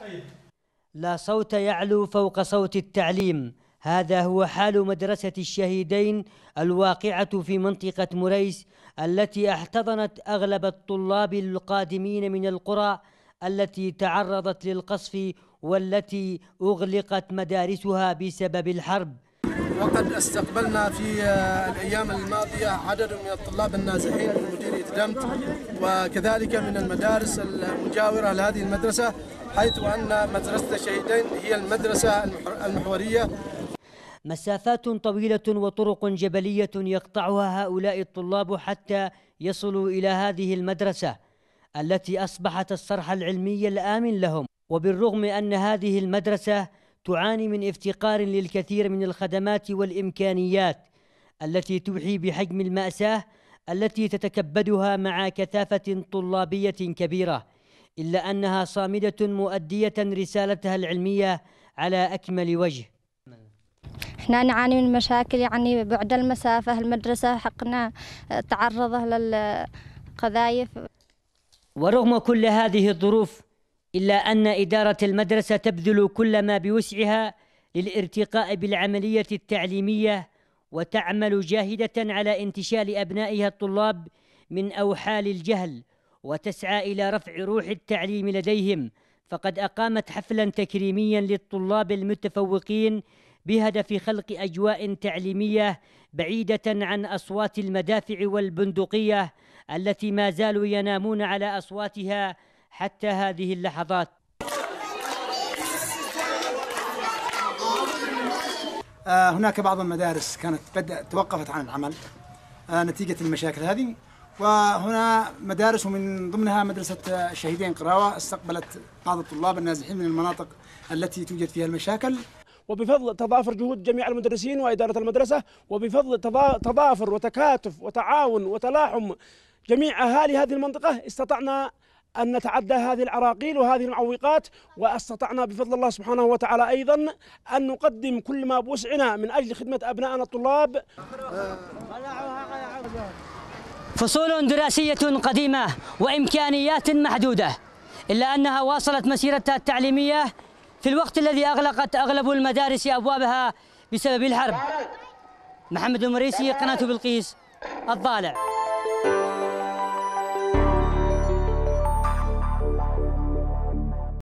طيب. لا صوت يعلو فوق صوت التعليم هذا هو حال مدرسة الشهيدين الواقعة في منطقة مريس التي احتضنت أغلب الطلاب القادمين من القرى التي تعرضت للقصف والتي أغلقت مدارسها بسبب الحرب وقد استقبلنا في آه، الأيام الماضية عدد من الطلاب النازحين من مديرية دمت وكذلك من المدارس المجاورة لهذه المدرسة حيث أن مدرسة الشهيدين هي المدرسة المحورية مسافات طويلة وطرق جبلية يقطعها هؤلاء الطلاب حتى يصلوا إلى هذه المدرسة التي أصبحت الصرح العلمي الآمن لهم وبالرغم أن هذه المدرسة تعاني من افتقار للكثير من الخدمات والامكانيات التي توحي بحجم الماساه التي تتكبدها مع كثافه طلابيه كبيره الا انها صامده مؤديه رسالتها العلميه على اكمل وجه احنا نعاني من مشاكل يعني بعد المسافه المدرسه حقنا تعرضه للقذايف ورغم كل هذه الظروف إلا أن إدارة المدرسة تبذل كل ما بوسعها للارتقاء بالعملية التعليمية وتعمل جاهدة على انتشال أبنائها الطلاب من أوحال الجهل وتسعى إلى رفع روح التعليم لديهم فقد أقامت حفلا تكريميا للطلاب المتفوقين بهدف خلق أجواء تعليمية بعيدة عن أصوات المدافع والبندقية التي ما زالوا ينامون على أصواتها حتى هذه اللحظات آه، هناك بعض المدارس كانت بدأت توقفت عن العمل آه، نتيجة المشاكل هذه وهنا مدارس ومن ضمنها مدرسة الشهيدين قراوة استقبلت بعض الطلاب النازحين من المناطق التي توجد فيها المشاكل وبفضل تضافر جهود جميع المدرسين وإدارة المدرسة وبفضل تضافر وتكاتف وتعاون وتلاحم جميع أهالي هذه المنطقة استطعنا أن نتعدى هذه العراقيل وهذه المعوقات واستطعنا بفضل الله سبحانه وتعالى أيضا أن نقدم كل ما بوسعنا من أجل خدمة أبنائنا الطلاب فصول دراسية قديمة وإمكانيات محدودة إلا أنها واصلت مسيرتها التعليمية في الوقت الذي أغلقت أغلب المدارس أبوابها بسبب الحرب محمد المريسي قناة بلقيس الضالع